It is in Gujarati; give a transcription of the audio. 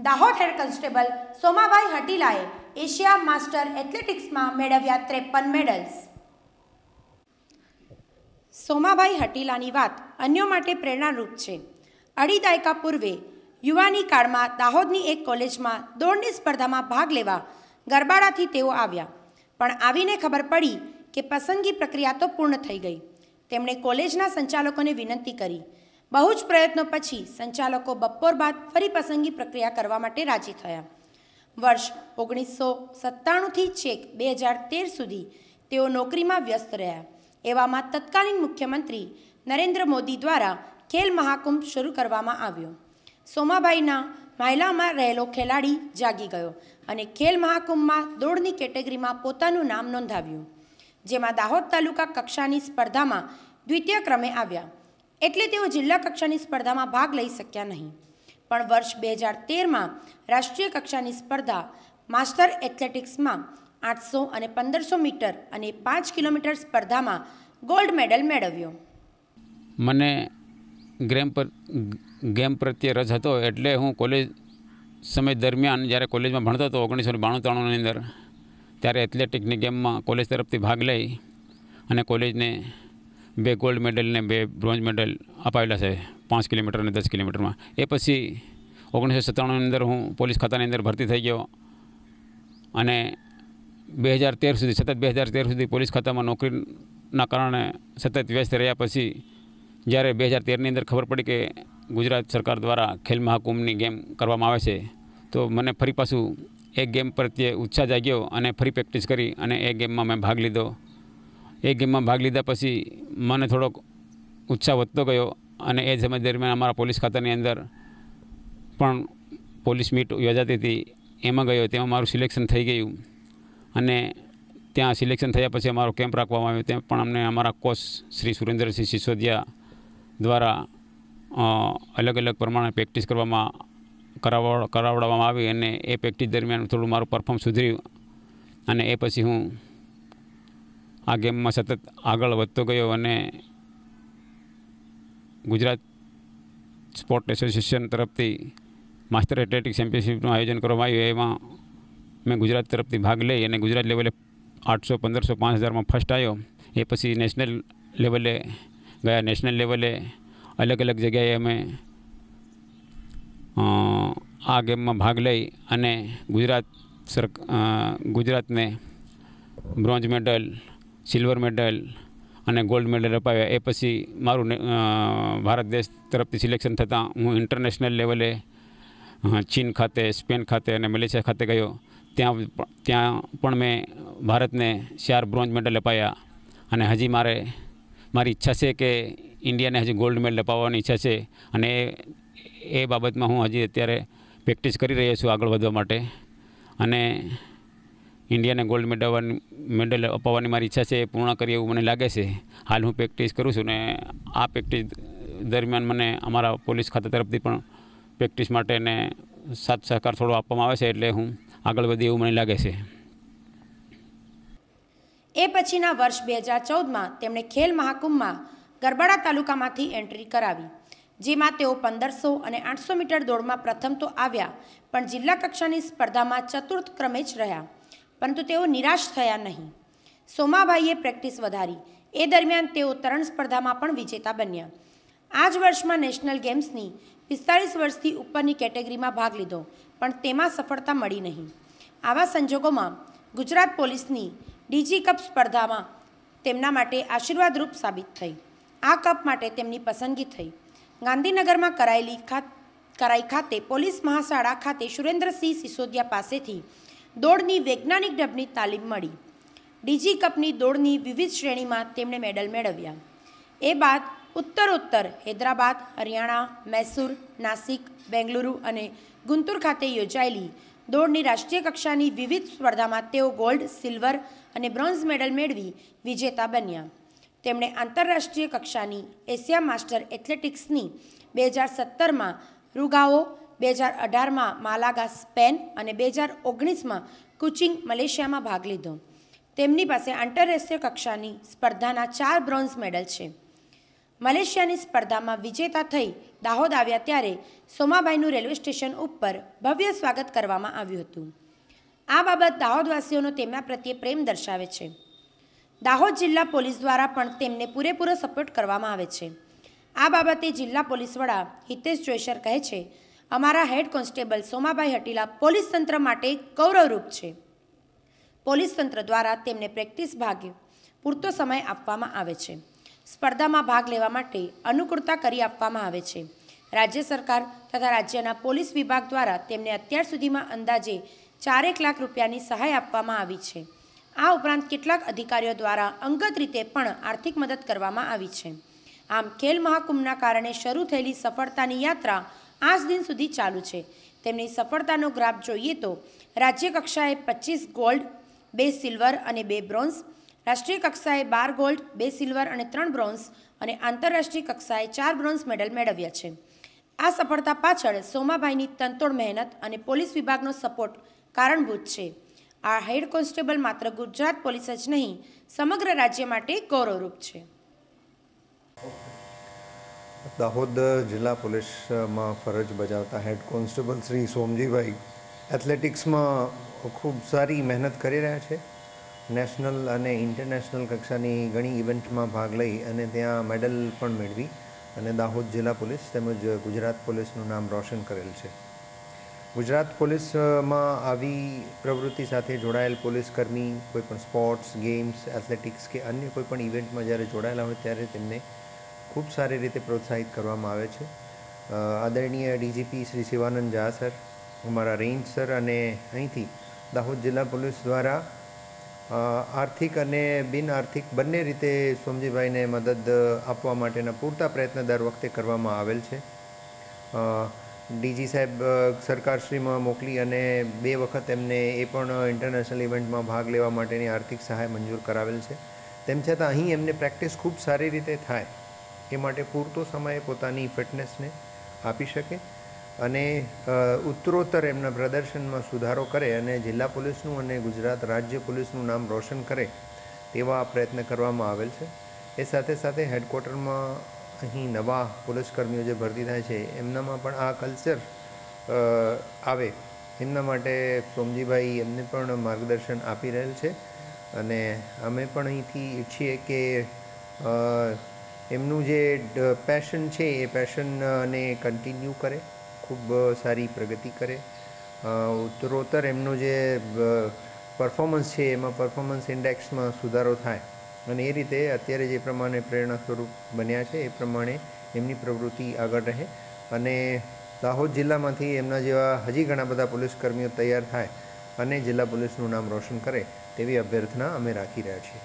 દાહોદ હેડ કોન્સ્ટેબલ સોમાભાઈ હટીલાએ એશિયા માસ્ટર એથ્લેટિક્સમાં મેળવ્યા ત્રેપન મેડલ્સ સોમાભાઈ હટીલાની વાત અન્યો માટે પ્રેરણારૂપ છે અઢી દાયકા પૂર્વે યુવાની કાળમાં દાહોદની એક કોલેજમાં દોડની સ્પર્ધામાં ભાગ લેવા ગરબાડાથી તેઓ આવ્યા પણ આવીને ખબર પડી કે પસંદગી પ્રક્રિયા તો પૂર્ણ થઈ ગઈ તેમણે કોલેજના સંચાલકોને વિનંતી કરી બહુ જ પ્રયત્નો પછી સંચાલકો બપોર બાદ ફરી પસંદગી પ્રક્રિયા કરવા માટે રાજી થયા વર્ષ ઓગણીસો સત્તાણુંથી છેક બે હજાર તેર સુધી તેઓ નોકરીમાં વ્યસ્ત રહ્યા એવામાં તત્કાલીન મુખ્યમંત્રી નરેન્દ્ર મોદી દ્વારા ખેલ મહાકુંભ શરૂ કરવામાં આવ્યો સોમાભાઈના મહિલામાં રહેલો ખેલાડી જાગી ગયો અને ખેલ મહાકુંભમાં દોડની કેટેગરીમાં પોતાનું નામ નોંધાવ્યું જેમાં દાહોદ તાલુકા કક્ષાની સ્પર્ધામાં દ્વિતીય ક્રમે આવ્યા એટલે તેઓ જિલ્લા કક્ષાની સ્પર્ધામાં ભાગ લઈ શક્યા નહીં પણ વર્ષ બે હજાર તેરમાં રાષ્ટ્રીય કક્ષાની સ્પર્ધા માસ્ટર એથ્લેટિક્સમાં આઠસો અને પંદરસો મીટર અને પાંચ કિલોમીટર સ્પર્ધામાં ગોલ્ડ મેડલ મેળવ્યો મને ગ્રેમ પર ગેમ પ્રત્યે રસ હતો એટલે હું કોલેજ સમય દરમિયાન જ્યારે કોલેજમાં ભણતો હતો ઓગણીસો બાણું ત્રાણુંની અંદર ત્યારે એથ્લેટિકની ગેમમાં કોલેજ તરફથી ભાગ લઈ અને કોલેજને બે ગોલ્ડ મેડલ ને બે બ્રોન્ઝ મેડલ અપાવેલા છે પાંચ કિલોમીટર અને દસ કિલોમીટરમાં એ પછી ઓગણીસો સત્તાણુંની અંદર હું પોલીસ ખાતાની અંદર ભરતી થઈ ગયો અને બે હજાર તેર સુધી સતત બે હજાર તેર સુધી પોલીસ ખાતામાં નોકરીના કારણે સતત વ્યસ્ત રહ્યા પછી જ્યારે બે હજાર તેરની અંદર ખબર પડી કે ગુજરાત સરકાર દ્વારા ખેલ મહાકુંભની ગેમ કરવામાં આવે છે તો મને ફરી પાછું એ ગેમ પ્રત્યે ઉત્સાહ જાગ્યો અને ફરી પ્રેક્ટિસ કરી અને એ ગેમમાં મેં ભાગ લીધો એ ગેમમાં ભાગ લીધા પછી મને થોડોક ઉત્સાહ વધતો ગયો અને એ સમય દરમિયાન અમારા પોલીસ ખાતાની અંદર પણ પોલીસ મીટ યોજાતી હતી એમાં ગયો તેમાં મારું સિલેક્શન થઈ ગયું અને ત્યાં સિલેક્શન થયા પછી અમારો કેમ્પ રાખવામાં આવ્યો તે પણ અમને અમારા કોચ શ્રી સુરેન્દ્રસિંહ સિસોદિયા દ્વારા અલગ અલગ પ્રમાણે પ્રેક્ટિસ કરવામાં કરાવ કરાવડાવવામાં આવી અને એ પ્રેક્ટિસ દરમિયાન થોડું મારું પરફોર્મ સુધર્યું અને એ પછી હું આ ગેમમાં સતત આગળ વધતો ગયો અને ગુજરાત સ્પોર્ટ એસોસિએશન તરફથી માસ્ટર એથ્લેટિક ચેમ્પિયનશિપનું આયોજન કરવામાં આવ્યું એમાં મેં ગુજરાત તરફથી ભાગ લઈ અને ગુજરાત લેવલે આઠસો પંદરસો પાંચ હજારમાં ફર્સ્ટ આવ્યો એ પછી નેશનલ લેવલે ગયા નેશનલ લેવલે અલગ અલગ જગ્યાએ અમે આ ગેમમાં ભાગ લઈ અને ગુજરાત સર ગુજરાતને બ્રોન્ઝ મેડલ સિલ્વર મેડલ અને ગોલ્ડ મેડલ અપાવ્યા એ પછી મારું ભારત દેશ તરફથી સિલેક્શન થતાં હું ઇન્ટરનેશનલ લેવલે ચીન ખાતે સ્પેન ખાતે અને મલેશિયા ખાતે ગયો ત્યાં ત્યાં પણ મેં ભારતને ચાર બ્રોન્ઝ મેડલ અપાયા અને હજી મારે મારી ઈચ્છા છે કે ઇન્ડિયાને હજી ગોલ્ડ મેડલ અપાવવાની ઈચ્છા છે અને એ બાબતમાં હું હજી અત્યારે પ્રેક્ટિસ કરી રહ્યો છું આગળ વધવા માટે અને ઇન્ડિયાને ગોલ્ડ મેળવવાની મેડલ અપાવવાની મારી ઈચ્છા છે એ પૂર્ણ કરી એવું મને લાગે છે હાલ હું પ્રેક્ટિસ કરું છું ને આ પ્રેક્ટિસ દરમિયાન મને અમારા પોલીસ ખાતા તરફથી પણ પ્રેક્ટિસ માટેને ને સાથ સહકાર થોડો આપવામાં આવે છે એટલે હું આગળ વધી એવું મને લાગે છે એ પછીના વર્ષ બે હજાર ચૌદમાં તેમણે ખેલ મહાકુંભમાં ગરબાડા તાલુકામાંથી એન્ટ્રી કરાવી જેમાં તેઓ પંદરસો અને આઠસો મીટર દોડમાં પ્રથમ તો આવ્યા પણ જિલ્લા કક્ષાની સ્પર્ધામાં ચતુર્થ ક્રમે જ રહ્યા પરંતુ તેઓ નિરાશ થયા નહીં સોમાભાઈએ પ્રેક્ટિસ વધારી એ દરમિયાન તેઓ તરણ સ્પર્ધામાં પણ વિજેતા બન્યા આ જ વર્ષમાં નેશનલ ગેમ્સની પિસ્તાળીસ વર્ષથી ઉપરની કેટેગરીમાં ભાગ લીધો પણ તેમાં સફળતા મળી નહીં આવા સંજોગોમાં ગુજરાત પોલીસની ડીજી કપ સ્પર્ધામાં તેમના માટે આશીર્વાદરૂપ સાબિત થઈ આ કપ માટે તેમની પસંદગી થઈ ગાંધીનગરમાં કરાયેલી ખાત કરાઈ ખાતે પોલીસ મહાશાળા ખાતે સુરેન્દ્રસિંહ સિસોદિયા પાસેથી દોડની વૈજ્ઞાનિક ઢબની તાલીમ મળી ડીજી કપની દોડની વિવિધ શ્રેણીમાં તેમણે મેડલ મેળવ્યા એ બાદ ઉત્તરોત્તર હૈદરાબાદ હરિયાણા મૈસૂર નાસિક બેંગલુરુ અને ગુંતુર ખાતે યોજાયેલી દોડની રાષ્ટ્રીય કક્ષાની વિવિધ સ્પર્ધામાં તેઓ ગોલ્ડ સિલ્વર અને બ્રોન્ઝ મેડલ મેળવી વિજેતા બન્યા તેમણે આંતરરાષ્ટ્રીય કક્ષાની એશિયા માસ્ટર એથ્લેટિક્સની બે હજાર સત્તરમાં રૂગાઓ બે હજાર અઢારમાં માલાગા સ્પેન અને બે હજાર ઓગણીસમાં કુચિંગ મલેશિયામાં ભાગ લીધો તેમની પાસે આંતરરાષ્ટ્રીય કક્ષાની સ્પર્ધાના ચાર બ્રોન્ઝ મેડલ છે મલેશિયાની સ્પર્ધામાં વિજેતા થઈ દાહોદ આવ્યા ત્યારે સોમાબાઈનું રેલવે સ્ટેશન ઉપર ભવ્ય સ્વાગત કરવામાં આવ્યું હતું આ બાબત દાહોદવાસીઓનો તેમના પ્રત્યે પ્રેમ દર્શાવે છે દાહોદ જિલ્લા પોલીસ દ્વારા પણ તેમને પૂરેપૂરો સપોર્ટ કરવામાં આવે છે આ બાબતે જિલ્લા પોલીસ વડા હિતેશ જોઈશર કહે છે અમારા head constable Somabhai Hatila police તંત્ર માટે ગૌરવરૂપ છે પોલીસ તંત્ર દ્વારા તેમને પ્રેક્ટિસ ભાગે પૂરતો સમય આપવામાં આવે છે સ્પર્ધામાં ભાગ લેવા માટે અનુકૂળતા કરી આપવામાં આવે છે રાજ્ય સરકાર તથા રાજ્યના પોલીસ વિભાગ દ્વારા તેમને અત્યાર સુધીમાં અંદાજે ચારેક લાખ રૂપિયાની સહાય આપવામાં આવી છે આ ઉપરાંત કેટલાક અધિકારીઓ દ્વારા અંગત રીતે પણ આર્થિક મદદ કરવામાં આવી છે આમ ખેલ મહાકુંભના કારણે શરૂ થયેલી સફળતાની યાત્રા આજ દિન સુધી ચાલુ છે તેમની સફળતાનો ગ્રાફ જોઈએ તો રાજ્ય કક્ષાએ પચીસ ગોલ્ડ બે સિલ્વર અને બે બ્રોન્ઝ રાષ્ટ્રીય કક્ષાએ બાર ગોલ્ડ બે સિલ્વર અને ત્રણ બ્રોન્ઝ અને આંતરરાષ્ટ્રીય કક્ષાએ ચાર બ્રોન્ઝ મેડલ મેળવ્યા છે આ સફળતા પાછળ સોમાભાઈની તંતોડ મહેનત અને પોલીસ વિભાગનો સપોર્ટ કારણભૂત છે આ હેડ કોન્સ્ટેબલ માત્ર ગુજરાત પોલીસ જ નહીં સમગ્ર રાજ્ય માટે ગૌરવરૂપ છે દાહોદ જિલ્લા પોલીસમાં ફરજ બજાવતા હેડ કોન્સ્ટેબલ શ્રી સોમજીભાઈ એથ્લેટિક્સમાં ખૂબ સારી મહેનત કરી રહ્યા છે નેશનલ અને ઇન્ટરનેશનલ કક્ષાની ઘણી ઇવેન્ટમાં ભાગ લઈ અને ત્યાં મેડલ પણ મેળવી અને દાહોદ જિલ્લા પોલીસ તેમજ ગુજરાત પોલીસનું નામ રોશન કરેલ છે ગુજરાત પોલીસમાં આવી પ્રવૃત્તિ સાથે જોડાયેલ પોલીસકર્મી કોઈપણ સ્પોર્ટ્સ ગેમ્સ એથ્લેટિક્સ કે અન્ય કોઈપણ ઇવેન્ટમાં જ્યારે જોડાયેલા હોય ત્યારે તેમને ખૂબ સારી રીતે પ્રોત્સાહિત કરવામાં આવે છે આદરણીય ડીજીપી શ્રી શિવાનંદ ઝા સર અમારા રેન્જ સર અને અહીંથી દાહોદ જિલ્લા પોલીસ દ્વારા આર્થિક અને બિન આર્થિક બંને રીતે સોમજીભાઈને મદદ આપવા માટેના પૂરતા પ્રયત્ન દર વખતે કરવામાં આવેલ છે ડીજી સાહેબ સરકારશ્રીમાં મોકલી અને બે વખત એમને એ પણ ઇન્ટરનેશનલ ઇવેન્ટમાં ભાગ લેવા માટેની આર્થિક સહાય મંજૂર કરાવેલ છે તેમ છતાં અહીં એમને પ્રેક્ટિસ ખૂબ સારી રીતે થાય એ માટે પૂરતો સમય પોતાની ફિટનેસને આપી શકે અને ઉત્તરોત્તર એમના પ્રદર્શનમાં સુધારો કરે અને જિલ્લા પોલીસનું અને ગુજરાત રાજ્ય પોલીસનું નામ રોશન કરે તેવા પ્રયત્ન કરવામાં આવેલ છે એ સાથે સાથે હેડક્વાર્ટરમાં અહીં નવા પોલીસકર્મીઓ જે ભરતી થાય છે એમનામાં પણ આ કલ્ચર આવે એમના માટે સોમજીભાઈ એમને પણ માર્ગદર્શન આપી રહેલ છે અને અમે પણ અહીંથી ઈચ્છીએ કે એમનું જે પેશન છે એ પેશનને કન્ટિન્યુ કરે ખૂબ સારી પ્રગતિ કરે ઉત્તરોત્તર એમનું જે પરફોર્મન્સ છે એમાં પરફોર્મન્સ ઇન્ડેક્સમાં સુધારો થાય અને એ રીતે અત્યારે જે પ્રમાણે પ્રેરણા સ્વરૂપ બન્યા છે એ પ્રમાણે એમની પ્રવૃત્તિ આગળ રહે અને દાહોદ જિલ્લામાંથી એમના જેવા હજી ઘણા બધા પોલીસ કર્મીઓ તૈયાર થાય અને જિલ્લા પોલીસનું નામ રોશન કરે તેવી અભ્યર્થના અમે રાખી રહ્યા છીએ